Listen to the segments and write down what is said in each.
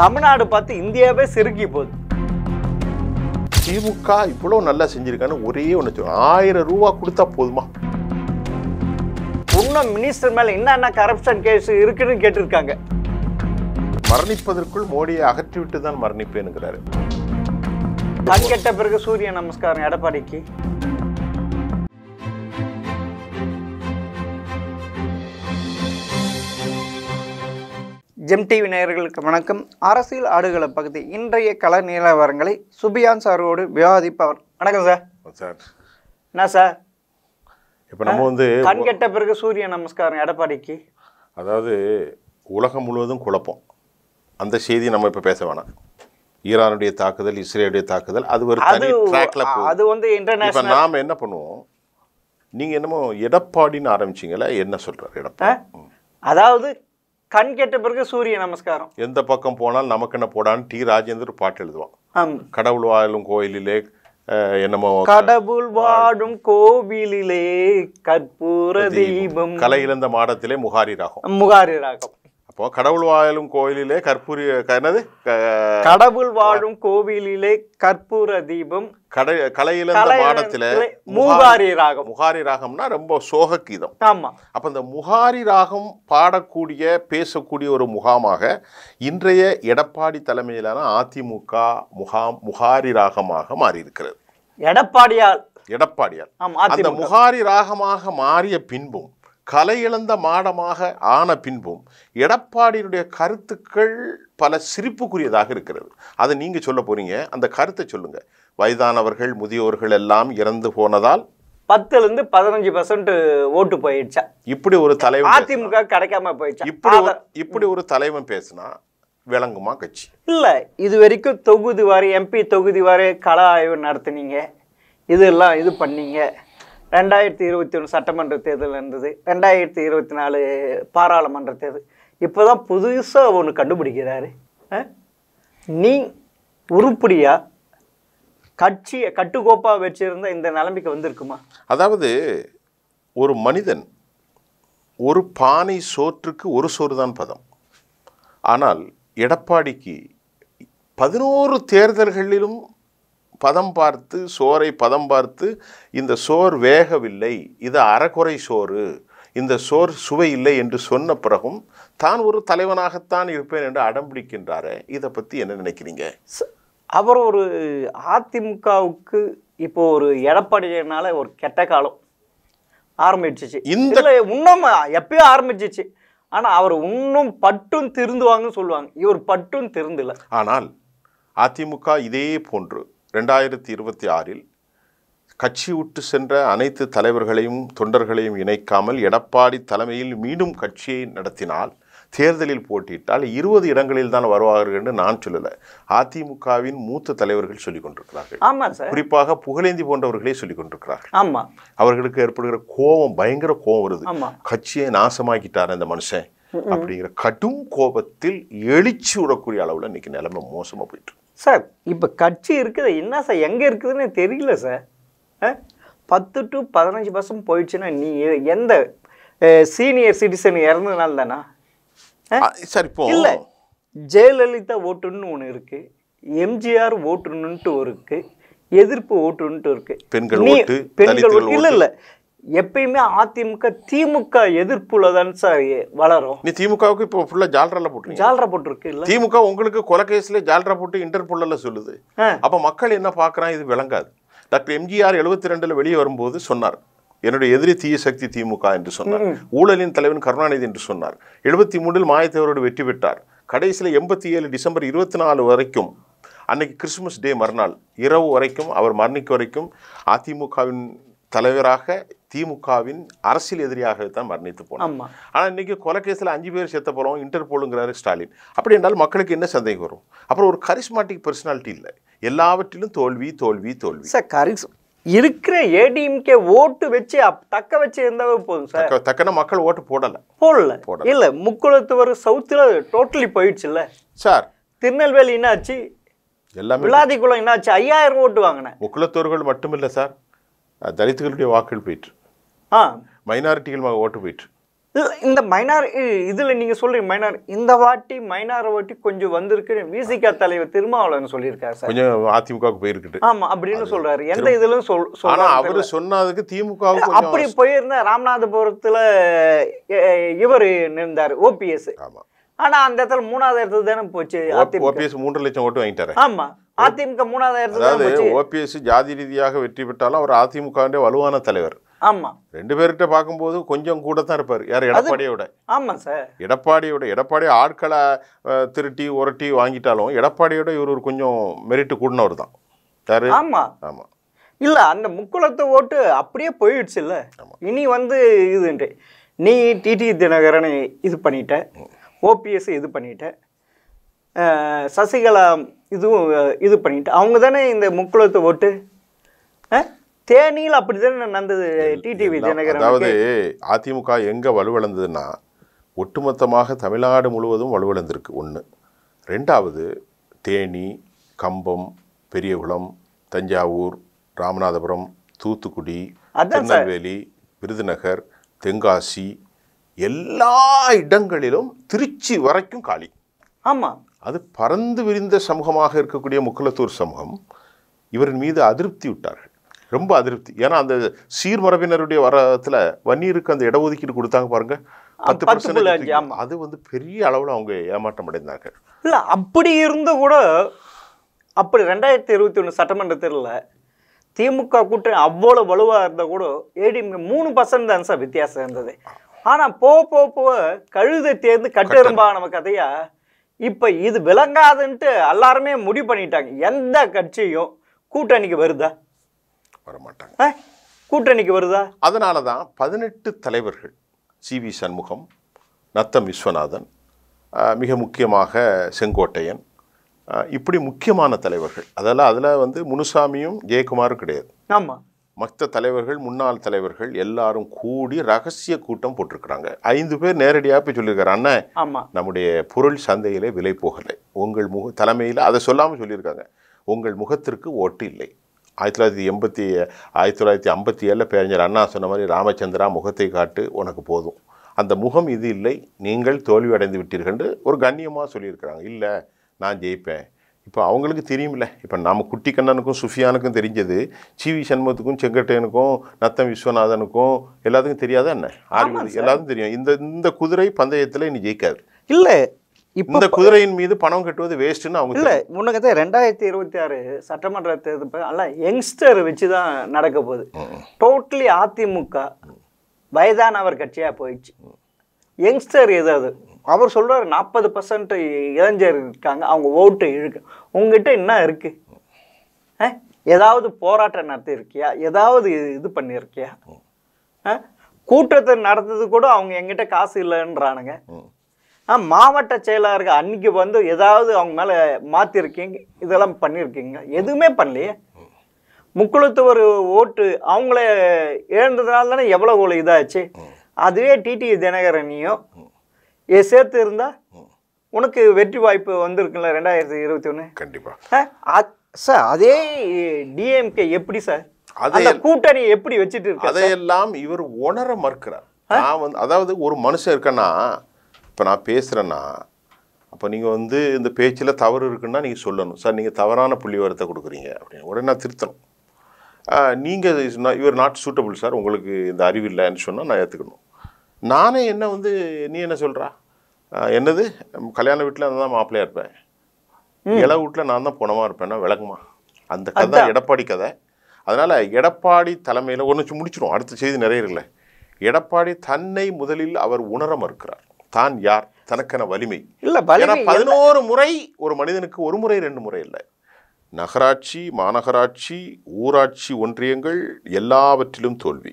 தமிழ்நாடு பார்த்து இந்தியாவே செருக்கி போகுது திமுக இவ்வளவு நல்லா செஞ்சிருக்கான்னு ஒரே ஒன்று ஆயிரம் ரூபா கொடுத்தா போதுமா இன்னும் மினிஸ்டர் மேல என்னென்ன கரப்ஷன் கேஸ் இருக்குன்னு கேட்டிருக்காங்க மரணிப்பதற்குள் மோடியை அகற்றிவிட்டு தான் மரணிப்பேனுங்கிறாரு கண் கெட்ட பிறகு சூரிய நமஸ்காரம் எடப்பாடிக்கு ஜெம் டிவி நேயர்களுக்கு வணக்கம் அரசியல் ஆடுகள பகுதி இன்றைய கல நிலவரங்களை சுபியான் சாரோடு விவாதிப்பவர் வணக்கம் சார் சார் என்ன சார் இப்போ நம்ம வந்து கண் கெட்ட பிறகு சூரிய நமஸ்காரம் எடப்பாடிக்கு அதாவது உலகம் முழுவதும் குழப்பம் அந்த செய்தி நம்ம இப்போ பேச வேணாம் ஈரானுடைய தாக்குதல் இஸ்ரேலுடைய தாக்குதல் அது ஒரு தனி ட்ராக்ல அது வந்து இன்டர்நேஷனல் நாம என்ன பண்ணுவோம் நீங்கள் என்னமோ எடப்பாடின்னு ஆரம்பிச்சீங்களா என்ன சொல்கிறார் எடப்பாடி அதாவது கண் கெட்ட பிறகு சூரிய நமஸ்காரம் எந்த பக்கம் போனால் நமக்கு என்ன போடான்னு டி ராஜேந்தர் பாட்டு எழுதுவான் கடவுள் வாயிலும் கோயிலிலே என்னமோ கடவுள் வாடும் கோவிலிலே கற்பூர தீபம் கலையிழந்த மாடத்திலே முகாரி ராகம் முகாரி ராகம் அப்போ கடவுள் வாழும் கோயிலிலே கற்பூரி என்னது கடவுள் வாழும் கோவிலிலே கற்பூர தீபம் கடை கலையில பாடத்துல முகாரி ராகம் முகாரி ராகம்னா ரொம்ப சோக கீதம் ஆமா அப்ப இந்த முகாரி ராகம் பாடக்கூடிய பேசக்கூடிய ஒரு முகாமாக இன்றைய எடப்பாடி தலைமையிலான அதிமுக முகாம் முகாரி ராகமாக மாறி இருக்கிறது எடப்பாடியால் எடப்பாடியால் அந்த முகாரி ராகமாக மாறிய பின்பும் கலையிழந்த மாடமாக ஆன பின்பும் எடப்பாடியினுடைய கருத்துக்கள் பல சிரிப்புக்குரியதாக இருக்கிறது அதை நீங்கள் சொல்ல போகிறீங்க அந்த கருத்தை சொல்லுங்கள் வயதானவர்கள் முதியோர்கள் எல்லாம் இறந்து போனதால் பத்துலேருந்து பதினஞ்சு பர்சன்ட் ஓட்டு போயிடுச்சா இப்படி ஒரு தலைவர் அதிமுக கிடைக்காம போயிடுச்சு இப்படி இப்படி ஒரு தலைவன் பேசுனா விளங்குமா கட்சி இல்லை இது வரைக்கும் தொகுதி வாரி எம்பி தொகுதி வாரி கள ஆய்வு நடத்துனீங்க இதெல்லாம் இது பண்ணீங்க ரெண்டாயிரத்தி இருபத்தி ஒன்று சட்டமன்ற தேர்தல் இருந்தது ரெண்டாயிரத்தி இருபத்தி நாலு பாராளுமன்ற தேர்தல் இப்போ தான் புதுசாக ஒன்று கண்டுபிடிக்கிறாரு நீ உருப்படியாக கட்சியை கட்டுக்கோப்பாக வச்சுருந்தா இந்த நிலைமைக்கு வந்திருக்குமா அதாவது ஒரு மனிதன் ஒரு பானை சோற்றுக்கு ஒரு சோறு தான் பதம் ஆனால் எடப்பாடிக்கு பதினோரு தேர்தல்களிலும் பதம் பார்த்து சோரை பதம் பார்த்து இந்த சோர் வேகவில்லை இது அறக்குறை சோறு இந்த சோர் சுவை இல்லை என்று சொன்ன பிறகும் தான் ஒரு தலைவனாகத்தான் இருப்பேன் என்று அடம் இதை பற்றி என்ன நினைக்கிறீங்க அவர் ஒரு அதிமுகவுக்கு இப்போ ஒரு எடப்பாடியினால ஒரு கெட்ட காலம் ஆரம்பிச்சிச்சு இந்த இன்னும் எப்பயோ ஆரம்பிச்சிச்சு ஆனால் அவர் இன்னும் பட்டும் திருந்துவாங்கன்னு சொல்லுவாங்க இவர் பட்டும் திருந்தில்லை ஆனால் அதிமுக இதே போன்று ரெண்டாயிரத்தி இருபத்தி ஆறில் கட்சி விட்டு சென்ற அனைத்து தலைவர்களையும் தொண்டர்களையும் இணைக்காமல் எடப்பாடி தலைமையில் மீண்டும் கட்சியை நடத்தினால் தேர்தலில் போட்டியிட்டால் இருபது இடங்களில் தான் வருவார்கள் என்று நான் சொல்லலை அதிமுகவின் மூத்த தலைவர்கள் சொல்லிக் கொண்டிருக்கிறார்கள் குறிப்பாக புகழேந்தி போன்றவர்களே சொல்லிக் கொண்டிருக்கிறார்கள் அவர்களுக்கு ஏற்படுகிற கோபம் பயங்கர கோபம் வருது கட்சியை நாசமாக்கிட்டார் இந்த மனுஷன் அப்படிங்கிற கடும் கோபத்தில் எழுச்சி விடக்கூடிய அளவில் இன்னைக்கு நிலைமை மோசமாக போயிட்டு சார் இப்போ கட்சி இருக்குது என்ன சார் எங்கே இருக்குதுன்னு தெரியல சார் பத்து டு பதினஞ்சு பர்சன்ட் போயிடுச்சுன்னா நீ எந்த சீனியர் சிட்டிசன் இறந்ததுனால தானா சார் இப்போ இல்லை ஜெயலலிதா ஓட்டுன்னு ஒன்று இருக்குது எம்ஜிஆர் ஓட்டுன்னுட்டு ஒரு இருக்குது எதிர்ப்பு ஓட்டுன்ட்டு இருக்குது பெண்கள் பெண்கள் இல்லை இல்லை எப்பயுமே அதிமுக திமுக எதிர்ப்புல தான் சார் வளரும் நீ திமுகவுக்கு இப்போ ஃபுல்லா ஜால்ரால போட்டு ஜால்ரா போட்டிருக்கு இல்லை திமுக உங்களுக்கு கொலகேஸ்ல ஜால்ரா போட்டு இன்டர்புல்ல சொல்லுது அப்போ மக்கள் என்ன பார்க்குறான் இது விளங்காது டாக்டர் எம்ஜிஆர் எழுபத்தி ரெண்டுல வெளியே வரும்போது சொன்னார் என்னுடைய எதிரி தீய சக்தி திமுக என்று சொன்னார் ஊழலின் தலைவன் கருணாநிதி என்று சொன்னார் எழுபத்தி மூன்றில் மாயத்தேவரோடு வெற்றி பெற்றார் கடைசியில் எண்பத்தி ஏழு டிசம்பர் இருபத்தி நாலு வரைக்கும் அன்னைக்கு கிறிஸ்துமஸ் டே மறுநாள் இரவு வரைக்கும் அவர் மரணிக்கு வரைக்கும் அதிமுகவின் தலைவராக திமுகவின் அரசியல் எதிரியாகத்தான் மரணித்து போனோம் ஆனால் இன்னைக்கு கொலைகேசில் அஞ்சு பேர் சேர்த்த போகிறோம் இன்டர்போலுங்கிறாரு ஸ்டாலின் அப்படி என்றால் மக்களுக்கு என்ன சந்தேகம் வரும் அப்புறம் ஒரு கரிஸ்மாட்டிக் பர்சனாலிட்டி இல்லை எல்லாவற்றிலும் தோல்வி தோல்வி தோல்வி சார் கரிஸ் இருக்கிற ஏடிஎம்கே ஓட்டு வச்சு தக்க வச்சு இருந்தாவே போதும் சார் தக்கன மக்கள் ஓட்டு போடலை போடல போடல இல்லை முக்குளத்துவர் சவுத்தில் டோட்டலி போயிடுச்சு இல்லை சார் திருநெல்வேலி என்னாச்சு எல்லாமே விளாதிக்குளம் என்னாச்சு ஐயாயிரம் ஓட்டு வாங்கினேன் முக்குளத்தூர்கள் மட்டுமில்லை சார் தலித்துகளுடைய வாக்குகள் போயிட்டு ஆ மைனாரிட்டிகள் ஓட்டு போயிட்டு இந்த மைனார் இதில் நீங்கள் சொல்கிறீங்க மைனார் இந்த வாட்டி மைனார் வாட்டி கொஞ்சம் வந்திருக்கு விசிகா தலைவர் திருமாவளவன் சொல்லியிருக்காரு சார் கொஞ்சம் அதிமுகவுக்கு போயிருக்கு ஆமாம் அப்படின்னு சொல்கிறாரு எந்த இதிலும் சொல் சொல்லலாம் அவர் சொன்னதுக்கு திமுக அப்படி போயிருந்தா ராமநாதபுரத்தில் இவர் நின்றார் ஓபிஎஸ் ஆமாம் ஆனா அந்த இடத்துல மூணாவது இடத்துல தானே போச்சு ஓபிஎஸ் மூன்று லட்சம் ஓட்டு வாங்கிட்டாரு ஆமா அதிமுக மூணாவது இடத்துல அதாவது ஓபிஎஸ் ஜாதி ரீதியாக வெற்றி பெற்றாலும் அவர் அதிமுகவுடைய வலுவான தலைவர் ஆமா ரெண்டு பேர்கிட்ட பார்க்கும்போது கொஞ்சம் கூட தான் இருப்பார் யார் எடப்பாடியோட ஆமா சார் எடப்பாடியோட எடப்பாடி ஆட்களை திருட்டி உரட்டி வாங்கிட்டாலும் எடப்பாடியோட இவர் ஒரு கொஞ்சம் மெரிட்டு கூடினவர் தான் யாரு ஆமா ஆமா இல்ல அந்த முக்குளத்தை ஓட்டு அப்படியே போயிடுச்சு இல்ல இனி வந்து இதுன்ட்டு நீ டிடி தினகரனை இது பண்ணிட்ட ஓபிஎஸ் இது பண்ணிவிட்டேன் சசிகலா இதுவும் இது பண்ணிட்டு அவங்க தானே இந்த முக்குளத்தை ஓட்டு தேனியில் அப்படி தானே நடந்தது டிடிவி தினகரன் அதாவது அதிமுக எங்கே வலுவிழந்ததுன்னா ஒட்டுமொத்தமாக தமிழ்நாடு முழுவதும் வலுவிழந்திருக்கு ஒன்று ரெண்டாவது தேனி கம்பம் பெரியகுளம் தஞ்சாவூர் ராமநாதபுரம் தூத்துக்குடி திருநெல்வேலி விருதுநகர் தென்காசி எல்லா இடங்களிலும் திருச்சி வரைக்கும் காலி ஆமாம் அது பறந்து விரிந்த சமூகமாக இருக்கக்கூடிய முக்குலத்தூர் சமூகம் இவரின் மீது அதிருப்தி விட்டார்கள் ரொம்ப அதிருப்தி ஏன்னா அந்த சீர்மரபினருடைய வரத்தில் வன்னியருக்கு அந்த இடஒதுக்கீடு கொடுத்தாங்க பாருங்கள் பத்து பர்சன்ட் அது வந்து பெரிய அளவில் அவங்க ஏமாற்றம் அடைந்தார்கள் இல்லை அப்படி இருந்த கூட அப்படி ரெண்டாயிரத்தி இருபத்தி ஒன்று சட்டமன்ற தேர்தலில் திமுக கூட்டணி அவ்வளோ வலுவாக இருந்தால் கூட ஏடிஎம்கே மூணு பர்சன்ட் தான் சார் வித்தியாசம் இருந்தது ஆனால் போக போக போக கழுதை தேர்ந்து கட்டெரும்பா நம்ம கதையா இப்போ இது விளங்காதுன்ட்டு எல்லாருமே முடிவு பண்ணிட்டாங்க எந்த கட்சியும் கூட்டணிக்கு வருதா வரமாட்டாங்க கூட்டணிக்கு வருதா அதனால தான் பதினெட்டு தலைவர்கள் சி வி சண்முகம் நத்தம் விஸ்வநாதன் மிக முக்கியமாக செங்கோட்டையன் இப்படி முக்கியமான தலைவர்கள் அதெல்லாம் அதில் வந்து முனுசாமியும் ஜெயக்குமாரும் கிடையாது ஆமாம் மற்ற தலைவர்கள் முன்னாள் தலைவர்கள் எல்லாரும் கூடி ரகசிய கூட்டம் போட்டிருக்கிறாங்க ஐந்து பேர் நேரடியாக போய் சொல்லியிருக்காரு அண்ணன் நம்முடைய பொருள் சந்தையிலே விலை போகலை உங்கள் முக தலைமையில் அதை சொல்லாமல் சொல்லியிருக்காங்க உங்கள் முகத்திற்கு ஓட்டு இல்லை ஆயிரத்தி தொள்ளாயிரத்தி எண்பத்தி ஆயிரத்தி தொள்ளாயிரத்தி ஐம்பத்தி ஏழில் பேரஞ்சர் அண்ணா சொன்ன மாதிரி ராமச்சந்திரா முகத்தை காட்டு உனக்கு போதும் அந்த முகம் இது இல்லை நீங்கள் தோல்வி அடைந்து விட்டீர்கள் ஒரு கண்ணியமாக சொல்லியிருக்கிறாங்க இல்லை நான் ஜெயிப்பேன் இப்போ அவங்களுக்கு தெரியுமில்ல இப்போ நம்ம குட்டி கண்ணனுக்கும் சுஃபியானுக்கும் தெரிஞ்சது சிவி சண்முகத்துக்கும் செங்கட்டையனுக்கும் நத்தம் விஸ்வநாதனுக்கும் எல்லாத்துக்கும் தெரியாத என்ன ஆர்வம் எல்லாத்துக்கும் தெரியும் இந்த இந்த குதிரை பந்தயத்தில் இனி ஜெயிக்காது இல்லை இப்போ இந்த குதிரையின் மீது பணம் கட்டுவது வேஸ்ட்டுன்னு அவங்க இல்லை தான் ரெண்டாயிரத்தி இருபத்தி ஆறு சட்டமன்ற தேர்தல் அல்ல யங்ஸ்டர் வச்சு தான் நடக்க போகுது டோட்டலி அதிமுக வயதானவர் கட்சியாக போயிடுச்சு யங்ஸ்டர் எதாவது அவர் சொல்கிறார் நாற்பது பர்சன்ட் இளைஞர் இருக்காங்க அவங்க ஓட்டு இழுக்கு உங்ககிட்ட என்ன இருக்குது ஆ ஏதாவது போராட்டம் நடத்தியிருக்கியா ஏதாவது இது பண்ணியிருக்கியா கூட்டத்தை நடத்தது கூட அவங்க எங்கிட்ட காசு இல்லைன்றானுங்க ஆ மாவட்ட செயலாளருக்கு அன்னைக்கு வந்து ஏதாவது அவங்க மேலே மாற்றிருக்கீங்க இதெல்லாம் பண்ணியிருக்கீங்க எதுவுமே பண்ணலையே முக்குளத்துவர் ஓட்டு அவங்கள இழந்ததுனால தானே எவ்வளோ இதாச்சு அதுவே டிடி தினகரனையும் ஏ சேர்த்து இருந்தால் உனக்கு வெற்றி வாய்ப்பு வந்திருக்குல்ல ரெண்டாயிரத்தி இருபத்தி ஒன்று கண்டிப்பாக சார் அதே டிஎம்கே எப்படி சார் அந்த கூட்டணி எப்படி வச்சுட்டு இருக்கு அதையெல்லாம் இவர் உணர மறுக்கிறார் நான் வந்து அதாவது ஒரு மனுஷன் இருக்கேன்னா இப்போ நான் பேசுகிறேன்னா அப்போ நீங்கள் வந்து இந்த பேச்சில் தவறு இருக்குன்னா நீங்கள் சொல்லணும் சார் நீங்கள் தவறான புள்ளி வரத்தை கொடுக்குறீங்க அப்படின்னு உடனே நான் திருத்தணும் நீங்கள் இவர் நாட் சூட்டபுள் சார் உங்களுக்கு இந்த அறிவு இல்லைன்னு சொன்னால் நான் ஏற்றுக்கணும் நானே என்ன வந்து நீ என்ன சொல்கிறா என்னது கல்யாண வீட்டில் நான் தான் மாப்பிள்ளையாக இருப்பேன் இள வீட்டில் நான் தான் போனமாக இருப்பேன்னா விளக்குமா அந்த கதை எடப்பாடி கதை அதனால் எடப்பாடி தலைமையில் ஒன்று முடிச்சிடும் அடுத்த செய்தி நிறைய இருக்குல்ல எடப்பாடி தன்னை முதலில் அவர் உணர மறுக்கிறார் தான் யார் தனக்கென வலிமை இல்லை பதினோரு முறை ஒரு மனிதனுக்கு ஒரு முறை ரெண்டு முறை இல்லை நகராட்சி மாநகராட்சி ஊராட்சி ஒன்றியங்கள் எல்லாவற்றிலும் தோல்வி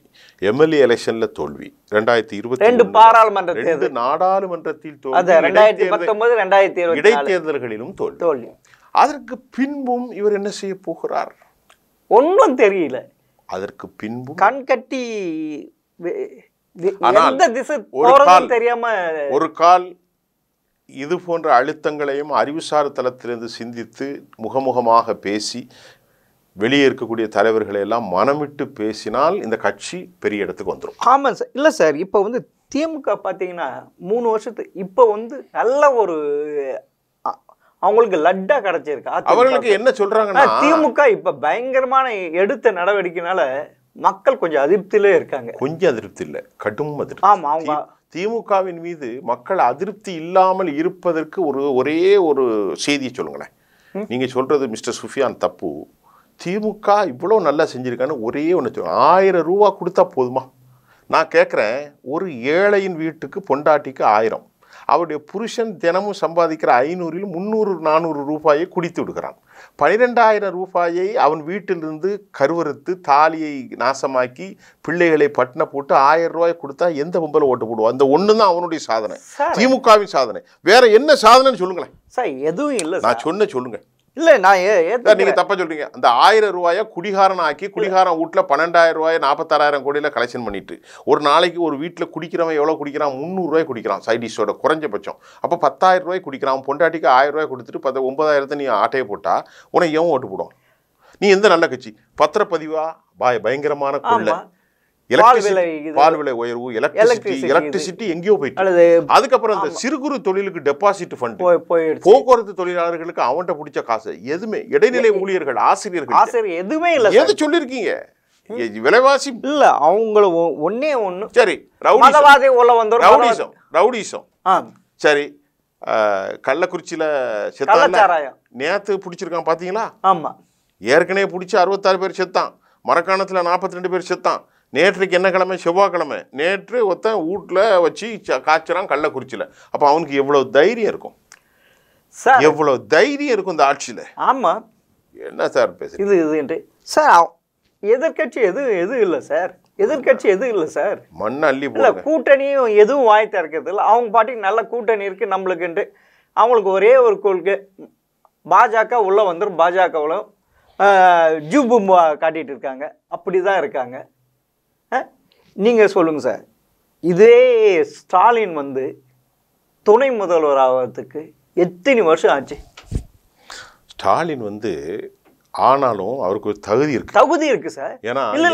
எம்எல்ஏ எலெக்ஷன்ல தோல்வி ரெண்டாயிரத்தி இருபத்தி ரெண்டு பாராளுமன்ற நாடாளுமன்றத்தில் தோல்வி இடைத்தேர்தல்களிலும் தோல்வி அதற்கு பின்பும் இவர் என்ன செய்ய போகிறார் ஒன்றும் தெரியல அதற்கு பின்பும் கண்கட்டி ஒரு கால் தெரியாம ஒரு கால் இது போன்ற அழுத்தங்களையும் அறிவுசார் தளத்திலிருந்து சிந்தித்து முகமுகமாக பேசி வெளியே இருக்கக்கூடிய தலைவர்களை எல்லாம் மனமிட்டு பேசினால் இந்த கட்சி பெரிய இடத்துக்கு வந்துடும் ஆமாம் சார் இல்லை சார் இப்போ வந்து திமுக பார்த்தீங்கன்னா மூணு வருஷத்துக்கு இப்போ வந்து நல்ல ஒரு அவங்களுக்கு லட்டா கிடைச்சிருக்கு அவர்களுக்கு என்ன சொல்கிறாங்கன்னா திமுக இப்ப பயங்கரமான எடுத்த நடவடிக்கைனால மக்கள் கொஞ்சம் அதிருப்தியிலே இருக்காங்க கொஞ்சம் அதிருப்தி இல்லை கடும் அதிருப்தி ஆமாம் அவங்க திமுகவின் மீது மக்கள் அதிருப்தி இல்லாமல் இருப்பதற்கு ஒரு ஒரே ஒரு செய்தியை சொல்லுங்களேன் நீங்கள் சொல்கிறது மிஸ்டர் சுஃபியான் தப்பு திமுக இவ்வளோ நல்லா செஞ்சுருக்கான்னு ஒரே ஒன்று சொல்லுங்க ஆயிரம் ரூபா கொடுத்தா போதுமா நான் கேட்குறேன் ஒரு ஏழையின் வீட்டுக்கு பொண்டாட்டிக்கு ஆயிரம் அவருடைய புருஷன் தினமும் சம்பாதிக்கிற ஐநூறில் முந்நூறு நானூறு ரூபாயை குடித்து விடுகிறான் பனிரெண்டாயிரம் ரூபாயை அவன் வீட்டிலிருந்து கருவறுத்து தாலியை நாசமாக்கி பிள்ளைகளை பட்டின போட்டு ஆயிரம் ரூபாய் கொடுத்தா எந்த பொம்பளை ஓட்டு போடுவோம் அந்த ஒன்று தான் அவனுடைய சாதனை திமுகவின் சாதனை வேற என்ன சாதனைன்னு சொல்லுங்களேன் சார் எதுவும் இல்லை நான் சொன்ன சொல்லுங்கள் இல்லை நான் ஏன் நீங்கள் தப்பாக சொல்கிறீங்க அந்த ஆயிரம் ரூபாயை குடிகாரன் ஆக்கி குடிகாரன் வீட்டில் பன்னெண்டாயிரம் ரூபாயை நாற்பத்தாறாயிரம் கோடியில் கலெக்ஷன் பண்ணிவிட்டு ஒரு நாளைக்கு ஒரு வீட்டில் குடிக்கிறவன் எவ்வளோ குடிக்கிறான் முந்நூறுரூவாய் குடிக்கிறான் சைடிஷோட குறைஞ்சபட்சம் அப்போ பத்தாயிரம் ரூபாய் குடிக்கிறான் பொண்டாட்டிக்கு ஆயிரம் ரூபாய் கொடுத்துட்டு பத்த ஒன்பதாயிரத்தை நீ ஆட்டையை போட்டால் உனக்கு ஏன் ஓட்டு போடும் நீ எந்த நல்ல கட்சி பத்திரப்பதிவா பாய் பயங்கரமான கொள்ளை பால் விலை உயர்வு எலக்ட்ரிசிட்டி எலக்ட்ரிசிட்டி எங்கேயோ போயிட்டு அதுக்கப்புறம் அந்த சிறு குறு தொழிலுக்கு டெபாசிட் ஃபண்ட் போக்குவரத்து தொழிலாளர்களுக்கு அவன்கிட்ட பிடிச்ச காசு எதுவுமே இடைநிலை ஊழியர்கள் ஆசிரியர்கள் ஆசிரியர் எதுவுமே இல்லை எது சொல்லியிருக்கீங்க விலைவாசி இல்ல அவங்களும் ஒன்னே ஒண்ணு சரி ரவுடிசம் உள்ள வந்தோம் ரவுடிசம் ரவுடிசம் சரி கள்ளக்குறிச்சியில செத்தாராயம் நேத்து பிடிச்சிருக்கான் பாத்தீங்களா ஆமா ஏற்கனவே பிடிச்சி அறுபத்தாறு பேர் செத்தான் மரக்காணத்தில் நாற்பத்தி ரெண்டு பேர் செத்தான் நேற்றுக்கு என்ன கிழமை செவ்வாய்க்கிழமை நேற்று ஒருத்தன் வீட்டில் வச்சு காய்ச்சலாம் கள்ளக்குறிச்சியில் அப்போ அவனுக்கு எவ்வளோ தைரியம் இருக்கும் சார் எவ்வளோ தைரியம் இருக்கும் இந்த ஆட்சியில் ஆமாம் என்ன சார் பேசு இது இது என்று சார் எதிர்கட்சி எதுவும் எதுவும் இல்லை சார் எதிர்கட்சி எதுவும் இல்லை சார் மண் அள்ளி இல்லை கூட்டணியும் எதுவும் வாய் திறக்கிறது இல்லை அவங்க பாட்டிக்கு நல்ல கூட்டணி இருக்குது நம்மளுக்கு அவங்களுக்கு ஒரே ஒரு கொள்கை பாஜக உள்ளே வந்துடும் ஜூ பூம்பா காட்டிகிட்டு இருக்காங்க அப்படி தான் இருக்காங்க நீங்கள் சொல்லுங்கள் சார் இதே ஸ்டாலின் வந்து துணை முதல்வர் ஆகிறதுக்கு எத்தனை வருஷம் ஆச்சு ஸ்டாலின் வந்து ஆனாலும் அவருக்கு ஒரு தகுதி இருக்கு தகுதி இருக்கு சார் ஏன்னா இல்லை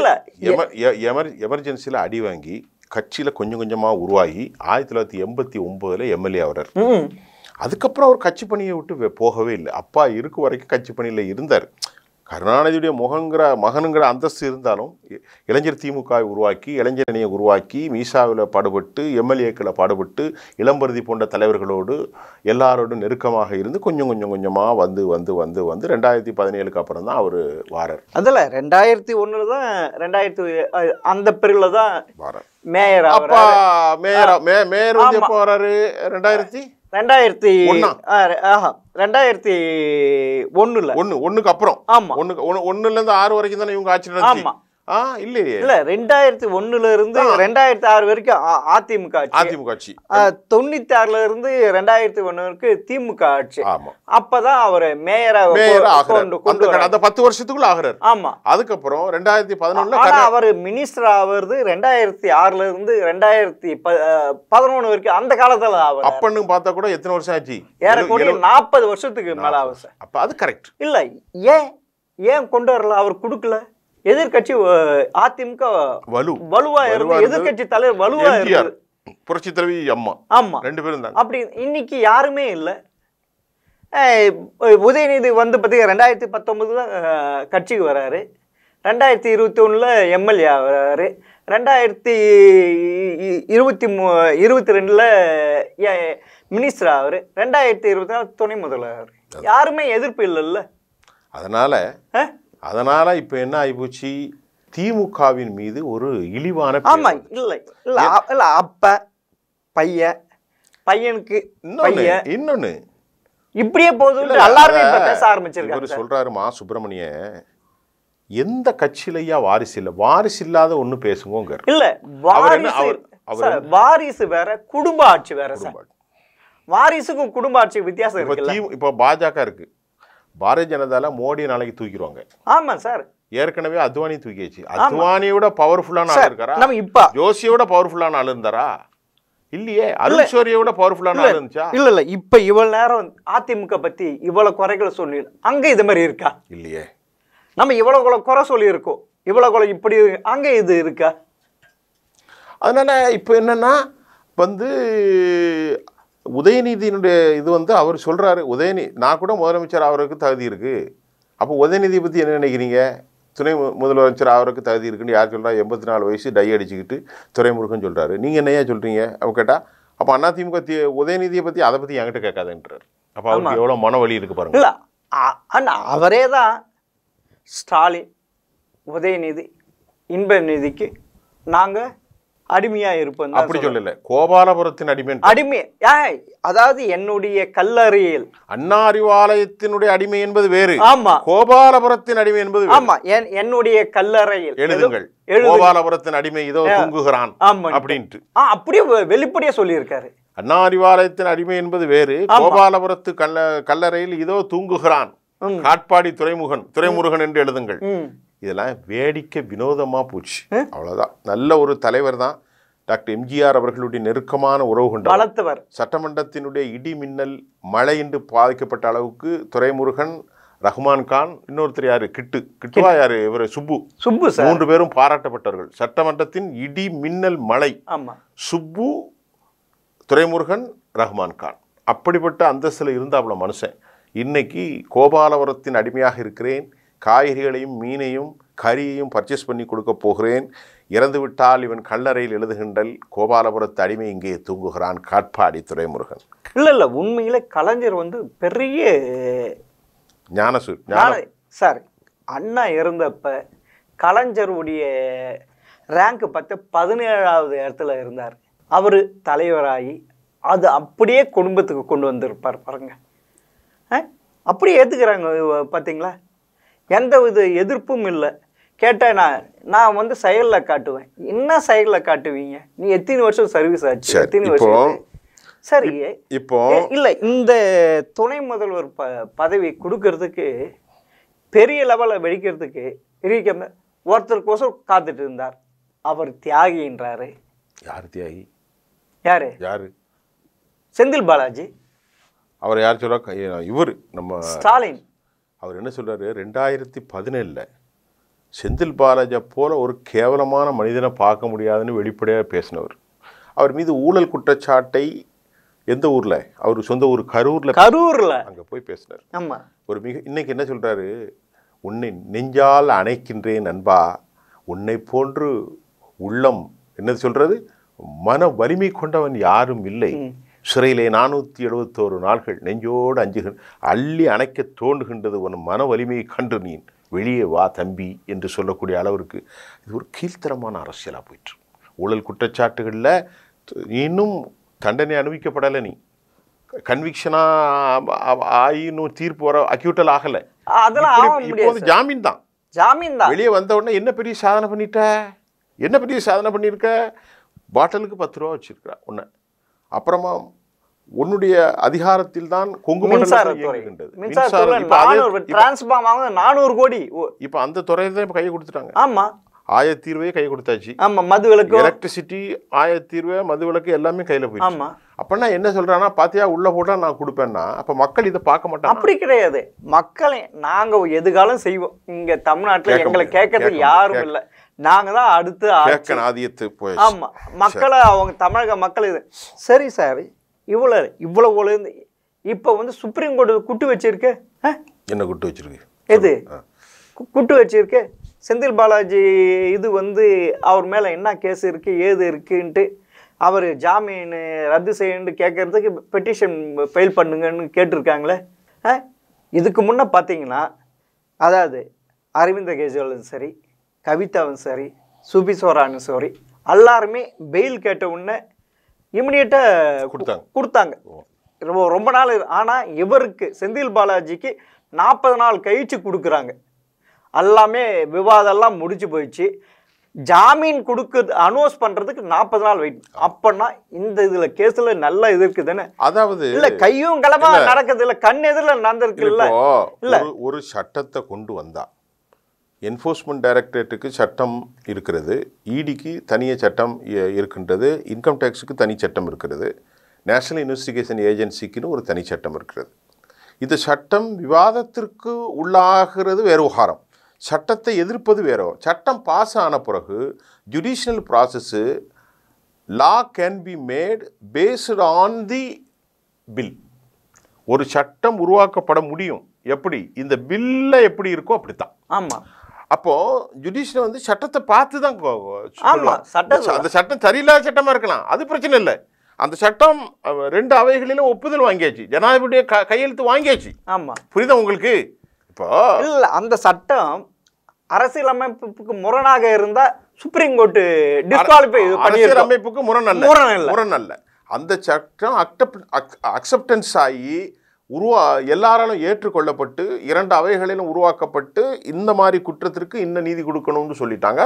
இல்லை எமர்ஜென்சியில் அடி வாங்கி கட்சியில் கொஞ்சம் கொஞ்சமாக உருவாகி ஆயிரத்தி தொள்ளாயிரத்தி எண்பத்தி ஒம்போதில் எம்எல்ஏ ஆகிறார் அதுக்கப்புறம் அவர் கட்சி பணியை விட்டு போகவே இல்லை அப்பா இருக்கு வரைக்கும் கட்சி பணியில் இருந்தார் கருணாநிதியுடைய முகங்கிற மகனுங்கிற அந்தஸ்து இருந்தாலும் இளைஞர் திமுகவை உருவாக்கி இளைஞரணியை உருவாக்கி மீசாவில் பாடுபட்டு எம்எல்ஏக்களை பாடுபட்டு இளம்பருதி போன்ற தலைவர்களோடு எல்லாரோடும் நெருக்கமாக இருந்து கொஞ்சம் கொஞ்சம் கொஞ்சமாக வந்து வந்து வந்து வந்து ரெண்டாயிரத்தி பதினேழுக்கு அப்புறம் தான் அவர் வாரர் அதில் ரெண்டாயிரத்தி ஒன்றில் தான் ரெண்டாயிரத்தி அந்த பிரிவில் தான் வாரர் மேயர் அப்பா மேயர் மேயர் வந்து போகிறாரு ரெண்டாயிரத்தி ரெண்டாயிரத்தி ஆஹா ரெண்டாயிரத்தி ஒன்னுல ஒன்னு ஒண்ணுக்கு அப்புறம் ஆமா ஒன்னு ஒன்னுல இருந்து ஆறு வரைக்கும் தானே இவங்க ஆட்சி ஆமா ஆ இல்ல ரெண்டாயிரத்தி ஒண்ணுல இருந்து ஆறு வரைக்கும் அதிமுக அதிமுக ஆட்சி தொண்ணூத்தி ஆறுல இருந்து ரெண்டாயிரத்தி ஒண்ணு வரைக்கும் திமுக ஆட்சி அப்பதான் அவர் மேயரா அந்த பத்து ஆமா அதுக்கப்புறம் ரெண்டாயிரத்தி அவர் மினிஸ்டர் ரெண்டாயிரத்தி ஆறுல இருந்து ரெண்டாயிரத்தி பதினொன்னு வரைக்கும் அந்த காலத்துல அப்பன்னு பார்த்தா கூட எத்தனை வருஷம் ஆச்சு நாற்பது வருஷத்துக்கு அது கரெக்ட் ஏன் ஏன் கொண்டு வரல அவர் கொடுக்கல எதிர்கட்சி அதிமுக வலு வலுவா இருந்து எதிர்கட்சி தலைவர் வலுவா இருந்து புரட்சி தலைவி அம்மா ஆமா ரெண்டு பேரும் தான் அப்படி இன்னைக்கு யாருமே இல்லை உதயநிதி வந்து பார்த்தீங்கன்னா ரெண்டாயிரத்தி பத்தொம்பதுல கட்சிக்கு வராரு ரெண்டாயிரத்தி இருபத்தி ஒன்றில் எம்எல்ஏ வராரு ரெண்டாயிரத்தி இருபத்தி மூ இருபத்தி ரெண்டில் மினிஸ்டர் ஆவார் ரெண்டாயிரத்தி இருபத்தி நாலு துணை முதல்வர் யாருமே எதிர்ப்பு இல்லைல்ல அதனால் அதனால இப்ப என்ன ஆயிப்போச்சு திமுகவின் மீது ஒரு இழிவான ஆமாம் இல்லை இல்லை அப்ப பையன் பையனுக்கு இன்னொன்று இன்னொன்று இப்படியே போதும் எல்லாருமே பேச ஆரம்பிச்சிருக்காரு சொல்றாரு மா சுப்பிரமணிய எந்த கட்சியிலையா வாரிசு இல்ல வாரிசு இல்லாத ஒண்ணு பேசுவோங்க இல்ல வாரிசு வாரிசு வேற குடும்ப ஆட்சி வேற வாரிசுக்கும் குடும்ப ஆட்சி வித்தியாசம் இருக்கு இப்போ பாஜக இருக்கு பாரதிய ஜனதால மோடி நாளைக்கு தூக்கிடுவாங்க ஆமா சார் ஏற்கனவே அத்வானி தூக்கியாச்சு அத்வானியோட பவர்ஃபுல்லான ஆள் இருக்காரா நம்ம இப்போ ஜோசியோட பவர்ஃபுல்லான ஆள் இருந்தாரா இல்லையே அருள்சோரியோட பவர்ஃபுல்லான ஆள் இருந்துச்சா இல்ல இல்ல இப்ப இவ்வளவு நேரம் அதிமுக பத்தி இவ்வளவு குறைகளை சொல்லி அங்க இது மாதிரி இருக்கா இல்லையே நம்ம இவ்வளவு குறை குறை சொல்லியிருக்கோம் இவ்வளவு குறை இப்படி அங்க இது இருக்கா அதனால இப்போ என்னன்னா வந்து உதயநிதியினுடைய இது வந்து அவர் சொல்கிறாரு உதயநி நான் கூட முதலமைச்சர் அவருக்கு தகுதி இருக்குது அப்போ உதயநிதியை பற்றி என்ன நினைக்கிறீங்க துணை முதலமைச்சர் அவருக்கு தகுதி இருக்குன்னு யார் சொல்கிறா எண்பத்தி நாலு வயசு டை அடிச்சுக்கிட்டு துறைமுருகன் சொல்கிறாரு நீங்கள் என்னையா சொல்கிறீங்க அவ கேட்டால் அப்போ அதிமுக உதயநிதியை பற்றி அதை பற்றி என்கிட்ட கேட்காதுன்றார் அப்போ அவருக்கு எவ்வளோ மன வழி இருக்குது பாருங்க இல்லை அண்ணா அவரே தான் ஸ்டாலின் உதயநிதி இன்பநிதிக்கு நாங்கள் அடிமையா இருப்பேன் அப்படி சொல்லல கோபாலபுரத்தின் அடிமை அடிமை அதாவது என்னுடைய கல்லறையில் அண்ணா அடிமை என்பது வேறு ஆமா கோபாலபுரத்தின் அடிமை என்பது ஆமா என்னுடைய கல்லறையில் எழுதுங்கள் கோபாலபுரத்தின் அடிமை இதோ தூங்குகிறான் ஆமா அப்படின்ட்டு அப்படியே வெளிப்படையா சொல்லியிருக்காரு அண்ணா அறிவாலயத்தின் அடிமை என்பது வேறு கோபாலபுரத்து கல்ல கல்லறையில் இதோ தூங்குகிறான் காட்பாடி துறைமுகன் துறைமுருகன் என்று எழுதுங்கள் இதெல்லாம் வேடிக்கை வினோதமாக போச்சு அவ்வளோதான் நல்ல ஒரு தலைவர் தான் டாக்டர் எம்ஜிஆர் அவர்களுடைய நெருக்கமான உறவு கொண்ட வளர்த்தவர் சட்டமன்றத்தினுடைய இடி மின்னல் மழை என்று பாதிக்கப்பட்ட அளவுக்கு துரைமுருகன் ரஹ்மான் கான் இன்னொருத்தர் யார் கிட்டு கிட்டுவா யார் இவர் சுப்பு சுப்பு மூன்று பேரும் பாராட்டப்பட்டவர்கள் சட்டமன்றத்தின் இடி மின்னல் மழை சுப்பு துரைமுருகன் ரஹ்மான் கான் அப்படிப்பட்ட அந்தஸ்தில் இருந்தால் அவ்வளோ மனுஷன் இன்னைக்கு கோபாலபுரத்தின் அடிமையாக இருக்கிறேன் காய்கறிகளையும் மீனையும் கறியையும் பர்ச்சேஸ் பண்ணி கொடுக்க போகிறேன் இறந்துவிட்டால் இவன் கல்லறையில் எழுதுகின்றல் கோபாலபுரத்து அடிமை இங்கே தூங்குகிறான் காட்பாடி துறைமுருகன் இல்லை இல்லை உண்மையில் கலைஞர் வந்து பெரிய ஞானசு சார் அண்ணா இருந்தப்ப கலைஞருடைய ரேங்க் பார்த்து பதினேழாவது இடத்துல இருந்தார் அவர் தலைவராகி அது அப்படியே குடும்பத்துக்கு கொண்டு வந்திருப்பார் பாருங்க அப்படியே ஏற்றுக்கிறாங்க பார்த்தீங்களா எந்த வித எதிர்ப்பும் இல்லை கேட்டேன் நான் நான் வந்து செயலில் காட்டுவேன் என்ன செயலில் காட்டுவீங்க நீ எத்தனை வருஷம் சர்வீஸ் ஆச்சு எத்தனை வருஷம் சரி இப்போ இல்லை இந்த துணை முதல்வர் ப பதவி கொடுக்கறதுக்கு பெரிய லெவலில் வெடிக்கிறதுக்கு வெடிக்க ஒருத்தருக்கோசம் காத்துட்டு இருந்தார் அவர் தியாகின்றாரு யார் தியாகி யார் யார் செந்தில் பாலாஜி அவர் யார் சொல்ல இவர் நம்ம ஸ்டாலின் அவர் என்ன சொல்கிறாரு ரெண்டாயிரத்தி பதினேழில் செந்தில் பாலாஜா போல் ஒரு கேவலமான மனிதனை பார்க்க முடியாதுன்னு வெளிப்படையாக பேசினவர் அவர் மீது ஊழல் குற்றச்சாட்டை எந்த ஊரில் அவர் சொந்த ஊர் கரூரில் கரூரில் அங்கே போய் பேசினார் ஆமாம் ஒரு மிக இன்றைக்கி என்ன சொல்கிறாரு உன்னை நெஞ்சால் அணைக்கின்றேன் நண்பா உன்னை போன்று உள்ளம் என்னது சொல்கிறது மன வலிமை கொண்டவன் யாரும் இல்லை சிறையிலே நானூற்றி எழுபத்தோரு நாள்கள் நெஞ்சோடு அஞ்சுகள் அள்ளி அணைக்க தோன்றுகின்றது உன் மன வலிமையை கண்டு நீ வெளியே வா தம்பி என்று சொல்லக்கூடிய அளவிற்கு இது ஒரு கீழ்த்தரமான அரசியலாக போயிட்டு ஊழல் குற்றச்சாட்டுகளில் இன்னும் தண்டனை அனுபவிக்கப்படலை நீ கன்விக்ஷனாக ஆயினும் தீர்ப்பு வர அக்யூட்டல் ஆகலை இப்போது ஜாமீன் தான் ஜாமீன் தான் வெளியே வந்த உடனே என்ன பெரிய சாதனை பண்ணிட்ட என்ன பெரிய சாதனை பண்ணியிருக்க பாட்டிலுக்கு பத்து ரூபா வச்சுருக்கிறா உன்னை அப்புறமா உன்னுடைய அதிகாரத்தில் தான் கொங்கு மின்சாரத்துறை நானூறு கோடி இப்ப அந்த துறையில தான் இப்ப கையை கொடுத்துட்டாங்க ஆமா ஆயத்தீர்வையே கை கொடுத்தாச்சு ஆமா மது விளக்கு எலக்ட்ரிசிட்டி ஆயத்தீர்வை மது விளக்கு எல்லாமே கையில போய் ஆமா அப்பனா என்ன சொல்றானா பாத்தியா உள்ள போட்டா நான் கொடுப்பேன்னா அப்ப மக்கள் இதை பார்க்க மாட்டாங்க அப்படி கிடையாது மக்களை நாங்க எதுகாலம் செய்வோம் இங்க தமிழ்நாட்டுல எங்களை கேட்கறது யாரும் இல்ல நாங்க தான் அடுத்து ஆதியத்து போய் ஆமா மக்களை அவங்க தமிழக மக்கள் இது சரி சார் இவ்வளோ இவ்வளோ உழுந்து இப்போ வந்து சுப்ரீம் கோர்ட்டு குட்டு வச்சிருக்க என்ன குட்டு வச்சிருக்கு எது குட்டு வச்சிருக்க செந்தில் பாலாஜி இது வந்து அவர் மேலே என்ன கேஸ் இருக்குது ஏது இருக்குன்ட்டு அவர் ஜாமீன் ரத்து செய்யணும் கேட்குறதுக்கு பெட்டிஷன் ஃபைல் பண்ணுங்கன்னு கேட்டிருக்காங்களே இதுக்கு முன்னே பார்த்தீங்கன்னா அதாவது அரவிந்த கெஜ்ரிவாலும் சரி கவிதாவும் சரி சுபி சோரானும் சரி எல்லாருமே பெயில் கேட்ட உடனே இமிடியேட்டாக கொடுத்தாங்க கொடுத்தாங்க ரொம்ப ரொம்ப நாள் ஆனால் இவருக்கு செந்தில் பாலாஜிக்கு நாற்பது நாள் கழிச்சு கொடுக்குறாங்க எல்லாமே விவாதம்லாம் முடிச்சு போயிடுச்சு ஜாமீன் கொடுக்குறது அனௌன்ஸ் பண்ணுறதுக்கு நாற்பது நாள் வெயிட் அப்பன்னா இந்த இதில் கேஸில் நல்லா இது இருக்குதுன்னு அதாவது இல்லை கையும் கலமாக நடக்குது இல்லை கண் எதிரில் நடந்திருக்கு இல்லை ஒரு சட்டத்தை கொண்டு வந்தா என்ஃபோர்ஸ்மெண்ட் டைரக்டரேட்டுக்கு சட்டம் இருக்கிறது இடிக்கு e தனிய சட்டம் இருக்கின்றது இன்கம் டேக்ஸுக்கு தனி சட்டம் இருக்கிறது நேஷனல் இன்வெஸ்டிகேஷன் ஏஜென்சிக்குன்னு ஒரு தனி சட்டம் இருக்கிறது இந்த சட்டம் விவாதத்திற்கு உள்ளாகிறது வேறு விவகாரம் சட்டத்தை எதிர்ப்பது வேறோ சட்டம் பாஸ் ஆன பிறகு judicial process law can be made based on the bill ஒரு சட்டம் உருவாக்கப்பட முடியும் எப்படி இந்த பில்லில் எப்படி இருக்கோ அப்படித்தான் ஆமாம் அப்போது ஜுடிஷியல் வந்து சட்டத்தை பார்த்து தான் ஆமாம் சட்டம் அந்த சட்டம் சரியில்லாத சட்டமாக இருக்கலாம் அது பிரச்சனை இல்லை அந்த சட்டம் ரெண்டு அவைகளிலும் ஒப்புதல் வாங்கியாச்சு ஜனாதிபதிய க கையெழுத்து வாங்கியாச்சு ஆமாம் புரியுதா உங்களுக்கு இப்போ இல்லை அந்த சட்டம் அரசியலமைப்புக்கு முரணாக இருந்தால் சுப்ரீம் கோர்ட்டு டிஸ்குவாலிஃபை அரசியலமைப்புக்கு முரண் அல்ல முரண் முரண் அந்த சட்டம் அக்செப்டன்ஸ் ஆகி உருவா எல்லாராலும் ஏற்றுக்கொள்ளப்பட்டு இரண்டு அவைகளிலும் உருவாக்கப்பட்டு இந்த மாதிரி குற்றத்திற்கு இன்ன நீதி கொடுக்கணும்னு சொல்லிட்டாங்க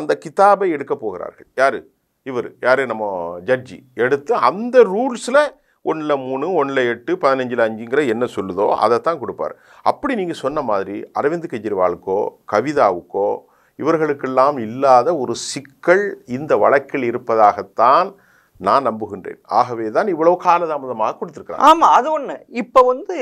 அந்த கிதாபை எடுக்க போகிறார்கள் யார் இவர் யார் நம்ம ஜட்ஜி எடுத்து அந்த ரூல்ஸில் ஒன்றில் மூணு ஒன்றில் எட்டு பதினஞ்சில் அஞ்சுங்கிற என்ன சொல்லுதோ அதை தான் கொடுப்பார் அப்படி நீங்கள் சொன்ன மாதிரி அரவிந்த் கெஜ்ரிவாலுக்கோ கவிதாவுக்கோ இவர்களுக்கெல்லாம் இல்லாத ஒரு சிக்கல் இந்த வழக்கில் இருப்பதாகத்தான் நான் நம்புகின்றேன் ஆகவே தான் இவ்வளோ காலதாமதமாக கொடுத்துருக்கேன் ஆமாம் அது ஒன்று இப்போ வந்து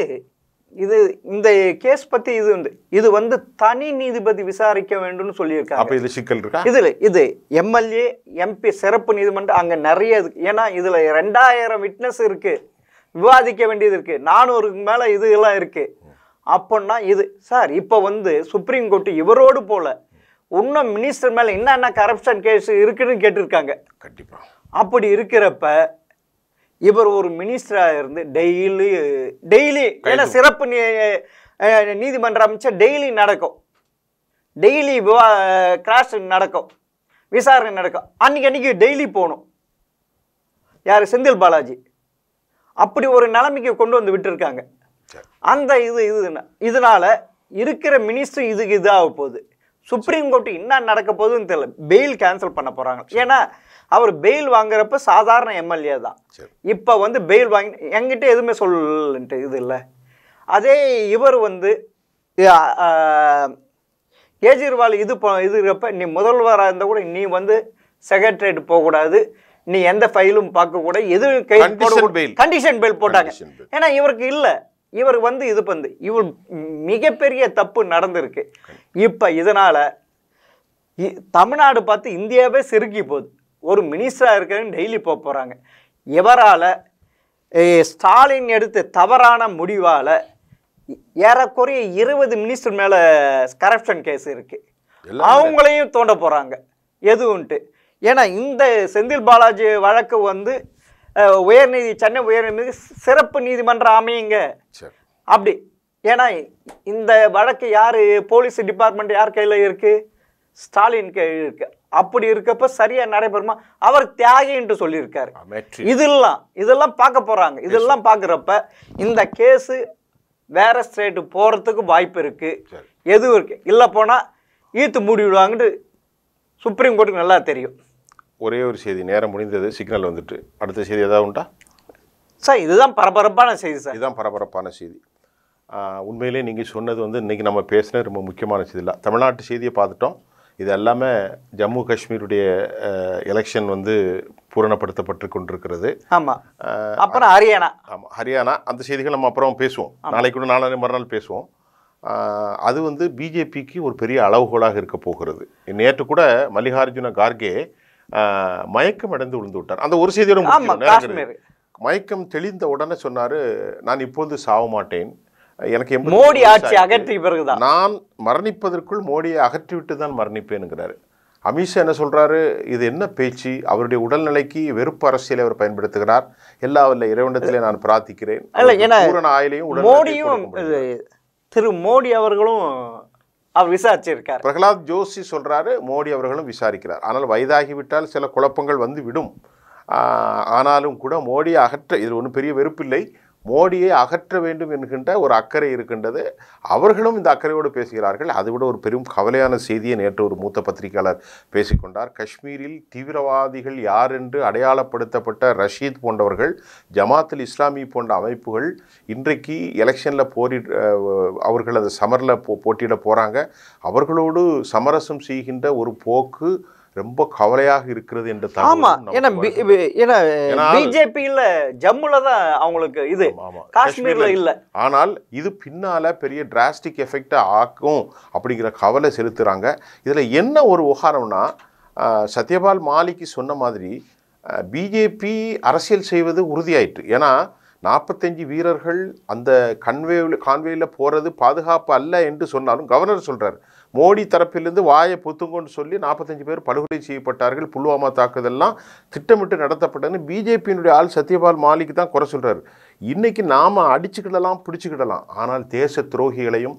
இது இந்த கேஸ் பற்றி இது வந்து இது வந்து தனி நீதிபதி விசாரிக்க வேண்டும்னு சொல்லியிருக்காங்க அப்போ இது சிக்கல் இருக்கா இதில் இது எம்எல்ஏ எம்பி சிறப்பு நீதிமன்றம் அங்கே நிறைய இருக்கு ஏன்னா இதில் ரெண்டாயிரம் விட்னஸ் இருக்குது விவாதிக்க வேண்டியது இருக்குது நானூறுக்கு மேலே இது எல்லாம் இருக்குது அப்படின்னா இது சார் இப்போ வந்து சுப்ரீம் கோர்ட்டு இவரோடு போல இன்னும் மினிஸ்டர் மேலே என்னென்ன கரப்ஷன் கேஸ் இருக்குன்னு கேட்டிருக்காங்க கண்டிப்பாக அப்படி இருக்கிறப்ப இவர் ஒரு மினிஸ்டராக இருந்து டெய்லி டெய்லி ஏன்னா சிறப்பு நீதிமன்ற அமைச்சர் டெய்லி நடக்கும் டெய்லி விவா கிராஷ் நடக்கும் விசாரணை நடக்கும் அன்றைக்கி அன்றைக்கி டெய்லி போகணும் யார் செந்தில் பாலாஜி அப்படி ஒரு நிலைமைக்கு கொண்டு வந்து விட்டுருக்காங்க அந்த இது இது இதனால் இருக்கிற மினிஸ்டர் இதுக்கு இதாக போகுது சுப்ரீம் கோர்ட்டு என்ன நடக்க போகுதுன்னு தெரியல பெயில் கேன்சல் பண்ண போகிறாங்க ஏன்னா அவர் பெயில் வாங்குறப்ப சாதாரண எம்எல்ஏ தான் இப்போ வந்து பெயில் வாங்கி எங்கிட்ட எதுவுமே சொல்லுன்ட்டு இது இல்லை அதே இவர் வந்து கேஜ்ரிவால் இது இது இருக்கப்ப நீ முதல்வராக இருந்தால் கூட நீ வந்து செக்ரட்டரியேட் போகக்கூடாது நீ எந்த ஃபைலும் பார்க்கக்கூடாது எதுவும் கண்டிஷன் பெயில் போட்டாங்க ஏன்னா இவருக்கு இல்லை இவர் வந்து இது பண்ணு இவர் மிகப்பெரிய தப்பு நடந்திருக்கு இப்போ இதனால் தமிழ்நாடு பார்த்து இந்தியாவே செருக்கி போகுது ஒரு மினிஸ்டராக இருக்கிறன்னு டெய்லி போக போகிறாங்க இவரால் ஸ்டாலின் எடுத்த தவறான முடிவால் ஏறக்குறைய இருபது மினிஸ்டர் மேலே கரப்ஷன் கேஸ் இருக்குது அவங்களையும் தோண்ட போகிறாங்க எதுவும்ட்டு ஏன்னா இந்த செந்தில் பாலாஜி வழக்கு வந்து உயர்நீதி சென்னை உயர்நீதி சிறப்பு நீதிமன்றம் அமையுங்க அப்படி ஏன்னா இந்த வழக்கு யார் போலீஸ் டிபார்ட்மெண்ட் யார் கையில் இருக்குது ஸ்டாலின் கையில் இருக்கு அப்படி இருக்கப்ப சரியா நடைபெறுமா அவர் தியாகி என்று சொல்லியிருக்காரு இதெல்லாம் இதெல்லாம் பார்க்க போறாங்க இதெல்லாம் பார்க்குறப்ப இந்த கேஸு வேற ஸ்டேட்டு போகிறதுக்கு வாய்ப்பு இருக்கு எதுவும் இருக்கு இல்லை போனால் ஈத்து மூடி விடுவாங்கன்ட்டு சுப்ரீம் கோர்ட்டுக்கு நல்லா தெரியும் ஒரே ஒரு செய்தி நேரம் முடிந்தது சிக்னல் வந்துட்டு அடுத்த செய்தி ஏதாவது உண்டா சார் இதுதான் பரபரப்பான செய்தி சார் இதுதான் பரபரப்பான செய்தி உண்மையிலே நீங்கள் சொன்னது வந்து இன்றைக்கி நம்ம பேசுனது ரொம்ப முக்கியமான செய்தி இல்லை தமிழ்நாட்டு செய்தியை பார்த்துட்டோம் இது எல்லாமே ஜம்மு காஷ்மீருடைய எலெக்ஷன் வந்து பூரணப்படுத்தப்பட்டு கொண்டிருக்கிறது ஆமாம் அப்புறம் ஹரியானா ஆமாம் ஹரியானா அந்த செய்திகள் நம்ம அப்புறம் பேசுவோம் நாளைக்கு கூட நாளை மறுநாள் பேசுவோம் அது வந்து பிஜேபிக்கு ஒரு பெரிய அளவுகோலாக இருக்க போகிறது நேற்று கூட மல்லிகார்ஜுன கார்கே மயக்கம் அடைந்து விழுந்து விட்டார் அந்த ஒரு செய்தியோட மயக்கம் தெளிந்த உடனே சொன்னார் நான் இப்போது சாவ மாட்டேன் எனக்கு மோடி ஆட்சி அகற்றி பிறகுதான் நான் மரணிப்பதற்குள் மோடியை அகற்றிவிட்டு தான் மரணிப்பேனுங்கிறாரு அமித்ஷா என்ன சொல்கிறாரு இது என்ன பேச்சு அவருடைய உடல்நிலைக்கு வெறுப்பு அரசியலை அவர் பயன்படுத்துகிறார் எல்லா வல்ல இறைவனத்திலே நான் பிரார்த்திக்கிறேன் மோடியும் திரு மோடி அவர்களும் அவர் விசாரிச்சிருக்கார் பிரகலாத் ஜோஷி சொல்கிறாரு மோடி அவர்களும் விசாரிக்கிறார் ஆனால் வயதாகிவிட்டால் சில குழப்பங்கள் வந்து விடும் ஆனாலும் கூட மோடி அகற்ற இது ஒன்றும் பெரிய வெறுப்பில்லை மோடியை அகற்ற வேண்டும் என்கின்ற ஒரு அக்கறை இருக்கின்றது அவர்களும் இந்த அக்கறையோடு பேசுகிறார்கள் அதைவிட ஒரு பெரும் கவலையான செய்தியை நேற்று ஒரு மூத்த பத்திரிகையாளர் பேசிக்கொண்டார் காஷ்மீரில் தீவிரவாதிகள் யார் என்று அடையாளப்படுத்தப்பட்ட ரஷீத் போன்றவர்கள் ஜமாத்துல் இஸ்லாமி போன்ற அமைப்புகள் இன்றைக்கு எலெக்ஷனில் போரி அவர்கள் அந்த சமரில் போ போட்டியிட போகிறாங்க அவர்களோடு சமரசம் செய்கின்ற ஒரு போக்கு ரொம்ப கவலையாக இருக்கிறது என்று ஆமா ஏன்னா பிஜேபி பிஜேபியில் ஜம்முல தான் அவங்களுக்கு இது காஷ்மீர்ல இல்லை ஆனால் இது பின்னால பெரிய டிராஸ்டிக் எஃபெக்டை ஆக்கும் அப்படிங்கிற கவலை செலுத்துறாங்க இதுல என்ன ஒரு உகாரம்னா சத்யபால் மாலிக்கு சொன்ன மாதிரி பிஜேபி அரசியல் செய்வது உறுதியாயிற்று ஏன்னா நாற்பத்தஞ்சு வீரர்கள் அந்த கன்வேவில் கான்வேயில் போகிறது பாதுகாப்பு அல்ல என்று சொன்னாலும் கவர்னர் சொல்கிறார் மோடி தரப்பிலிருந்து வாயை பொத்துங்கன்னு சொல்லி நாற்பத்தஞ்சு பேர் படுகொலை செய்யப்பட்டார்கள் புல்வாமா தாக்குதல்லாம் திட்டமிட்டு நடத்தப்பட்டதுன்னு பிஜேபியினுடைய ஆள் சத்யபால் மாலிக் தான் குறை சொல்கிறார் இன்றைக்கி நாம் அடிச்சுக்கிடலாம் பிடிச்சிக்கிடலாம் ஆனால் தேச துரோகிகளையும்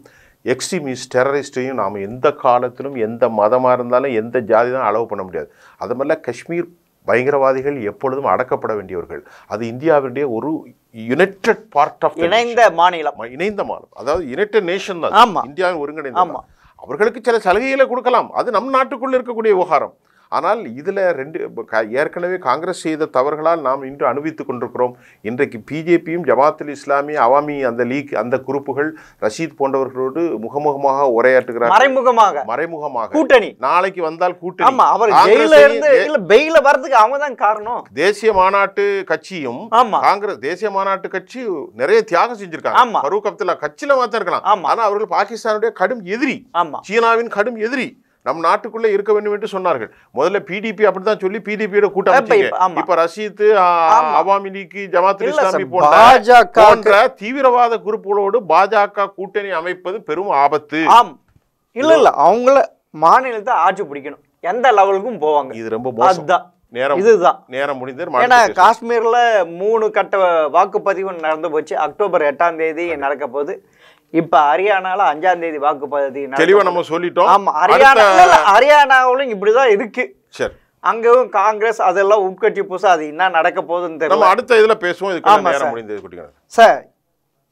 எக்ஸ்ட்ரீமிஸ்ட் டெரரிஸ்ட்டையும் நாம் எந்த காலத்திலும் எந்த மதமாக இருந்தாலும் எந்த ஜாதி தான் அளவு பண்ண முடியாது அது மாதிரிலாம் காஷ்மீர் பயங்கரவாதிகள் எப்பொழுதும் அடக்கப்பட வேண்டியவர்கள் அது இந்தியாவினுடைய ஒரு யுனைடெட் பார்ட் ஆஃப் இணைந்த மாநிலம் இணைந்த மாநிலம் அதாவது யுனைடெட் நேஷன் தான் இந்தியாவின் ஒருங்கிணைந்த ஆமாம் அவர்களுக்கு சில சலுகைகளை கொடுக்கலாம் அது நம் நாட்டுக்குள்ளே இருக்கக்கூடிய விவகாரம் ஆனால் இதில் ரெண்டு ஏற்கனவே காங்கிரஸ் செய்த தவறுகளால் நாம் இன்று அனுபவித்துக் கொண்டிருக்கிறோம் இன்றைக்கு பிஜேபியும் ஜமாத்துல் இஸ்லாமிய அவாமி அந்த லீக் அந்த குரூப்புகள் ரஷீத் போன்றவர்களோடு முகமுகமாக உரையாற்றுகிறார் மறைமுகமாக மறைமுகமாக கூட்டணி நாளைக்கு வந்தால் கூட்டணி அவர் பெயில வரதுக்கு அவங்க தான் காரணம் தேசிய மாநாட்டு கட்சியும் காங்கிரஸ் தேசிய மாநாட்டு கட்சி நிறைய தியாகம் செஞ்சிருக்காங்க கட்சியில மாத்தான் இருக்கலாம் ஆனா அவர்கள் பாகிஸ்தானுடைய கடும் எதிரி சீனாவின் கடும் எதிரி நம் நாட்டுக்குள்ளே இருக்க வேண்டும் என்று சொன்னார்கள் முதல்ல பிடிபி அப்படி தான் சொல்லி பிடிபியோட கூட்டம் இப்ப ரஷீத் அவாமி லீக் ஜமாத் இஸ்லாமி போன்ற தீவிரவாத குரூப்புகளோடு பாஜக கூட்டணி அமைப்பது பெரும் ஆபத்து இல்ல இல்ல அவங்கள மாநிலத்தை ஆட்சி பிடிக்கணும் எந்த லெவலுக்கும் போவாங்க இது ரொம்ப அதுதான் நேரம் இதுதான் நேரம் முடிந்தது ஏன்னா காஷ்மீரில் மூணு கட்ட வாக்குப்பதிவு நடந்து போச்சு அக்டோபர் எட்டாம் தேதி நடக்க போகுது இப்ப ஹரியானால அஞ்சாம் தேதி வாக்குப்பதிவு தெளிவா நம்ம சொல்லிட்டோம் ஹரியானாவிலும் இப்படிதான் இருக்கு சரி அங்கவும் காங்கிரஸ் அதெல்லாம் உட்கட்சி புதுசா அது என்ன நடக்க போகுதுன்னு தெரியும் அடுத்த இதுல பேசுவோம் சார்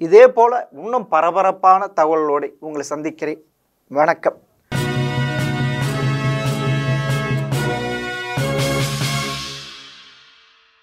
இதே போல இன்னும் பரபரப்பான தகவலோடு உங்களை சந்திக்கிறேன் வணக்கம்